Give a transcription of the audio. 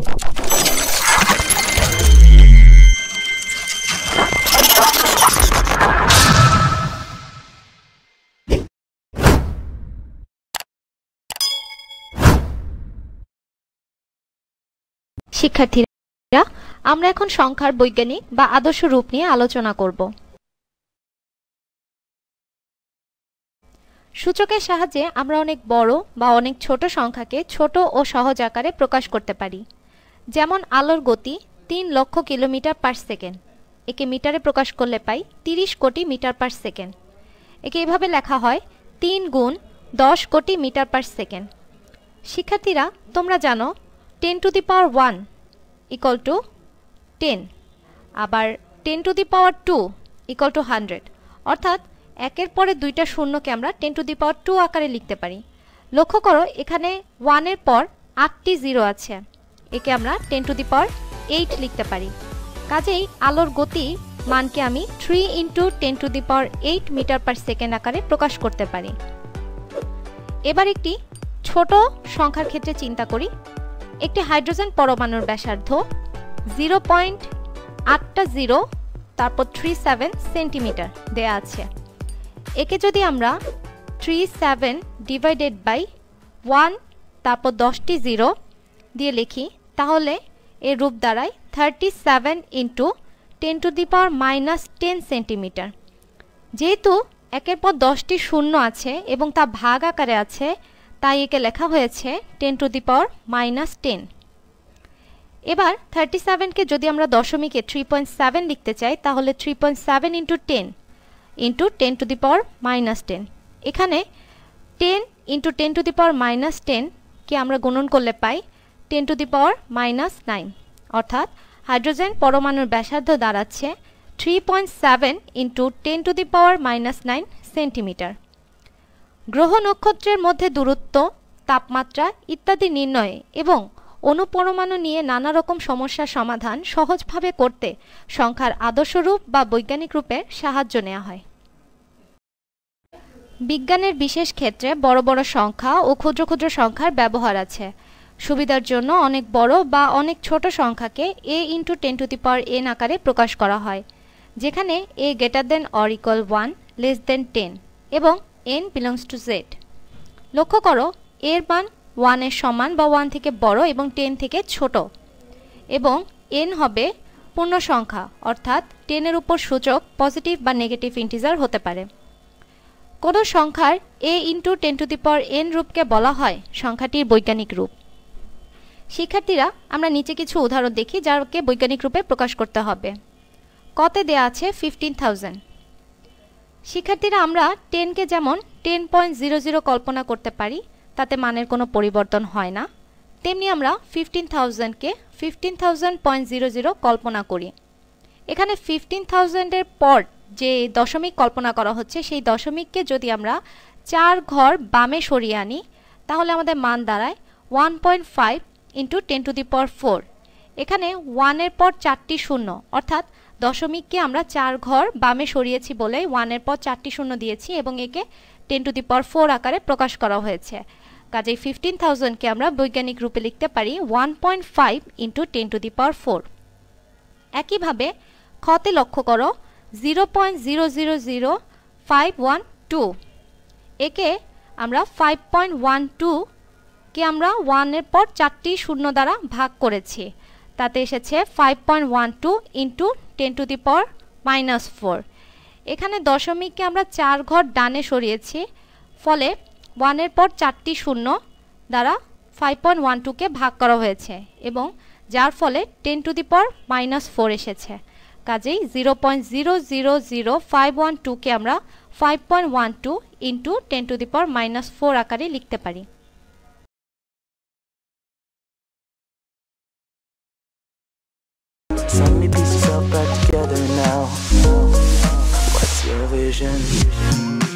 শিক্ষার্থীরা আমরা এখন সংখ্যার বৈজ্ঞানিক বা আদর্শ রূপ নিয়ে আলোচনা করব সূচকের সাহায্যে আমরা অনেক বড় বা অনেক ছোট সংখ্যাকে ছোট ও সহজ আকারে প্রকাশ করতে পারি যেমন আলোর গতি তিন লক্ষ কিলোমিটার পার সেকেন্ড একে মিটারে প্রকাশ করলে পাই তিরিশ কোটি মিটার পার সেকেন্ড একে এভাবে লেখা হয় তিন গুণ দশ কোটি মিটার পার সেকেন্ড শিক্ষার্থীরা তোমরা জানো ten to the power one equal to ten আবার ten to the power two equal to hundred অর্থাৎ একের পরে দুইটা শূন্যকে আমরা ten to the power two আকারে লিখতে পারি লক্ষ্য করো এখানে ওয়ানের পর আটটি জিরো আছে একে আমরা ten to the power eight লিখতে পারি কাজেই আলোর গতি মানকে আমি three into ten to the power eight metre per second আকারে প্রকাশ করতে পারি এবার একটি ছোট সংখ্যার ক্ষেত্রে চিন্তা করি একটি হাইড্রোজেন পরমাণুর ব্যাসার্ধ জিরো পয়েন্ট আটটা জিরো তারপর থ্রি সেভেন সেন্টিমিটার দেয়া আছে একে যদি আমরা three seven divided by one তারপর দশটি জিরো দিয়ে লিখি তাহলে এর রূপ দাঁড়ায় thirty seven into ten to the power minus ten centimetre যেহেতু একের পর দশটি শূন্য আছে এবং তা ভাগ আকারে আছে তাই একে লেখা হয়েছে ten to the power minus ten এবার থার্টি সেভেনকে যদি আমরা দশমিকে থ্রি পয়েন্ট সেভেন লিখতে চাই তাহলে three point seven into ten into ten to the power minus ten এখানে ten into ten to the power minus টেনকে আমরা গুণন করলে পাই ten to the power minus nine অর্থাৎ হাইড্রোজেন পরমাণুর ব্যাসার্ধ দাঁড়াচ্ছে three point seven into ten to the power minus nine centimetre গ্রহ নক্ষত্রের মধ্যে দূরত্ব তাপমাত্রা ইত্যাদি নির্ণয়ে এবং অনুপরমাণু নিয়ে নানা রকম সমস্যার সমাধান সহজভাবে করতে সংখ্যার আদর্শরূপ বা বৈজ্ঞানিক রূপে সাহায্য নেওয়া হয় বিজ্ঞানের বিশেষ ক্ষেত্রে বড় বড় সংখ্যা ও ক্ষুদ্র ক্ষুদ্র সংখ্যার ব্যবহার আছে সুবিধার জন্য অনেক বড় বা অনেক ছোট সংখ্যাকে A into ten to the power N আকারে প্রকাশ করা হয় যেখানে A greater than or equal one less than ten এবং এন বিলংস টু জেড লক্ষ্য করো এর মান ওয়ানের সমান বা ওয়ান থেকে বড় এবং টেন থেকে ছোট এবং এন হবে পূর্ণ সংখ্যা অর্থাৎ টেনের উপর সূচক পজিটিভ বা নেগেটিভ ইন্টিজার হতে পারে কোনো সংখ্যার A into ten to the power N রূপকে বলা হয় সংখ্যাটির বৈজ্ঞানিক রূপ শিক্ষার্থীরা আমরা নিচে কিছু উদাহরণ দেখি যাকে বৈজ্ঞানিক রূপে প্রকাশ করতে হবে কতে দেয়া আছে ফিফটিন থাউজেন্ড শিক্ষার্থীরা আমরা টেনকে যেমন টেন পয়েন্ট জিরো জিরো কল্পনা করতে পারি তাতে মানের কোনো পরিবর্তন হয় না তেমনি আমরা ফিফটিন থাউজেন্ডকে fifteen thousand point zero zero কল্পনা করি এখানে ফিফটিন থাউজেন্ডের পর যে দশমিক কল্পনা করা হচ্ছে সেই দশমিককে যদি আমরা চার ঘর বামে সরিয়ে আনি তাহলে আমাদের মান দাঁড়ায় one point five into ten to the power four এখানে ওয়ানের পর চারটি শূন্য অর্থাৎ দশমিককে আমরা চার ঘর বামে সরিয়েছি বলে ওয়ানের পর চারটি শূন্য দিয়েছি এবং একে ten to the power four আকারে প্রকাশ করা হয়েছে কাজেই ফিফটিন থাউজেন্ডকে আমরা বৈজ্ঞানিক রূপে লিখতে পারি one point five into ten to the power four একইভাবে খতে লক্ষ্য করো zero point zero zero zero five one two একে আমরা ফাইভ পয়েন্ট ওয়ান টু কে আমরা ওয়ানের পর চারটি শূন্য দ্বারা ভাগ করেছি তাতে এসেছে five point one two into ten to the power minus four এখানে দশমিককে আমরা চার ঘর ডানে সরিয়েছি ফলে ওয়ানের পর চারটি শূন্য দ্বারা ফাইভ পয়েন্ট ওয়ান টুকে ভাগ করা হয়েছে এবং যার ফলে ten to the power minus four এসেছে কাজেই zero point zero zero zero five one টুকে আমরা five point one two into ten to the power minus four আকারে লিখতে পারি yourself back together now. What's your vision?